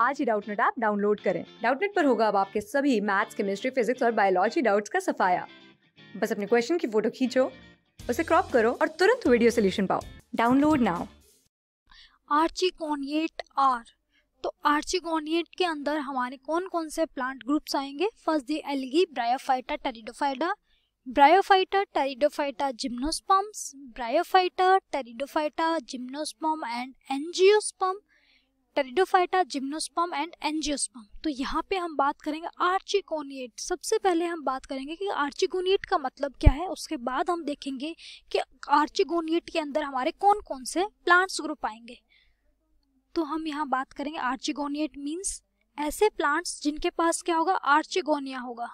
आज ही Doubtnut app download करें डाउटनेट पर होगा अब आपके सभी मैथ्स केमिस्ट्री फिजिक्स और बायोलॉजी डाउट्स का सफाया बस अपने क्वेश्चन की फोटो खींचो उसे क्रॉप करो और तुरंत वीडियो सोल्यूशन पाओ download now archegoniate are तो आर्ची कॉनिएट के अंदर हमारे कौन कौन से प्लांट ग्रुप्स आएंगे first the algae bryophyta pteridophyta bryophyta pteridophyta gymnosperms bryophyta pteridophyta gymnosperm and angiosperm pteridophyta gymnosperm and angiosperm तो यहाँ पे हम बात करेंगे आर्चिकोनिएट सबसे पहले हम बात करेंगे कि आर्चिकोनिएट का मतलब क्या है उसके बाद हम देखेंगे कि आर्चिकोनिएट के अंदर हमारे कौन कौन से प्लांट्स ग्रुप आएंगे तो हम यहाँ बात करेंगे आर्चिकोनिएट मीन्स ऐसे प्लांट्स जिनके पास क्या होगा आर्चिगोनिया होगा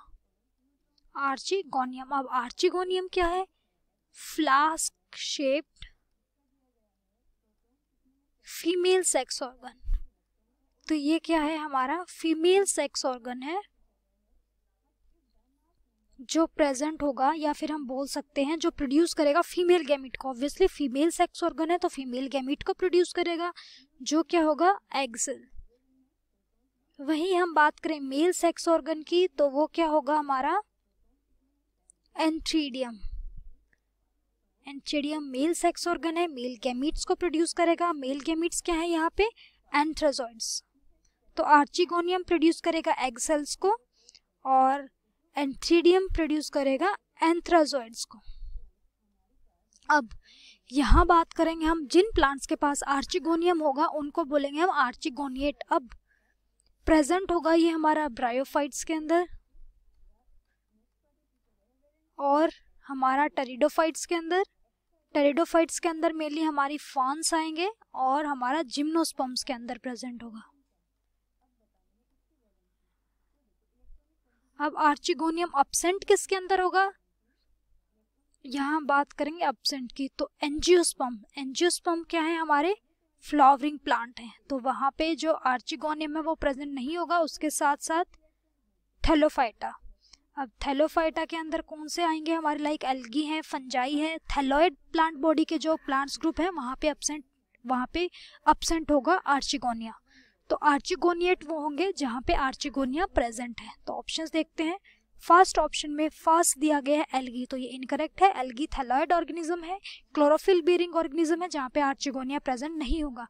आर्चिगोनियम अब आर्चिगोनियम क्या है flask shaped female sex organ तो ये क्या है हमारा फीमेल सेक्स ऑर्गन है जो प्रेजेंट होगा या फिर हम बोल सकते हैं जो प्रोड्यूस करेगा फीमेल गैमिट को ऑब्वियसली फीमेल सेक्स ऑर्गन है तो फीमेल गैमिट को प्रोड्यूस करेगा जो क्या होगा एग वही हम बात करें मेल सेक्स ऑर्गन की तो वो क्या होगा हमारा antheridium antheridium male sex organ है मेल गैमिट्स को प्रोड्यूस करेगा मेल गैमिट्स क्या है यहाँ पे एंथ्राजॉइड्स तो आर्चिगोनियम प्रोड्यूस करेगा एग सेल्स को और एंथ्रीडियम प्रोड्यूस करेगा एंथ्राजोइड्स को अब यहाँ बात करेंगे हम जिन प्लांट्स के पास आर्चिगोनियम होगा उनको बोलेंगे हम आर्चिगोनिएट अब प्रेजेंट होगा ये हमारा ब्रायोफाइट्स के अंदर और हमारा टेरिडोफाइट्स के अंदर टेरिडोफाइट्स के अंदर मेनली हमारी फॉन्स आएंगे और हमारा जिम्नोस्पम्स के अंदर प्रेजेंट होगा अब आर्चिगोनियम अपसेंट किसके अंदर होगा यहाँ बात करेंगे अपसेंट की तो एनजियोस्पम एनजियोस्पम क्या है हमारे फ्लावरिंग प्लांट हैं तो वहाँ पे जो आर्चिगोनियम है वो प्रेजेंट नहीं होगा उसके साथ साथ थैलोफाइटा अब थैलोफाइटा के अंदर कौन से आएंगे हमारे लाइक एल्गी हैं फंजाई है थैलोइड प्लांट बॉडी के जो प्लांट्स ग्रुप हैं वहाँ पे अपसेंट वहाँ पे अपसेंट होगा आर्चिगोनिया तो आर्चिगोनिएट वो होंगे जहाँ पे आर्चिगोनिया प्रेजेंट है तो ऑप्शंस देखते हैं फर्स्ट ऑप्शन में फर्स्ट दिया गया है एलगी तो ये इनकरेक्ट है एलगी थैलॉयड ऑर्गेनिज्म है क्लोरोफिल बियरिंग ऑर्गेनिज्म है जहाँ पे आर्चिगोनिया प्रेजेंट नहीं होगा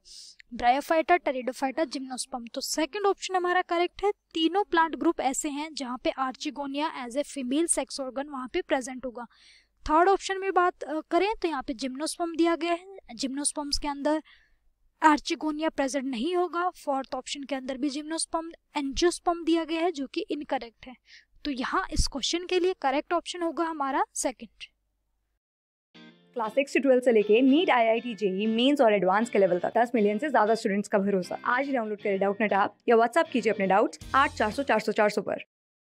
ब्रायोफाइटा टेरिडोफाइटा जिम्नोस्पम तो सेकंड ऑप्शन हमारा करेक्ट है तीनों प्लांट ग्रुप ऐसे हैं जहाँ पे archegonia as a female sex organ वहाँ पे प्रेजेंट होगा थर्ड ऑप्शन में बात करें तो यहाँ पे जिम्नोस्पम दिया गया है जिम्नोस्पम्स के अंदर आर्चिगोनिया प्रेजेंट नहीं होगा फोर्थ ऑप्शन के अंदर भी जिम्नोस्पम एंजियोस्पम दिया गया है जो कि इनकरेक्ट है तो यहाँ इस क्वेश्चन के लिए करेक्ट ऑप्शन होगा हमारा सेकेंड क्लासिक्स ट्वेल्व से लेके NEET I I T JEE mains और एडवांस के लेवल तक दस मिलियन से ज्यादा स्टूडेंट्स का भरोसा आज डाउनलोड करें डाउट नेट आप या व्हाट्सअप कीजिए अपने डाउट्स आठ चार सौ चार सौ चार सौ पर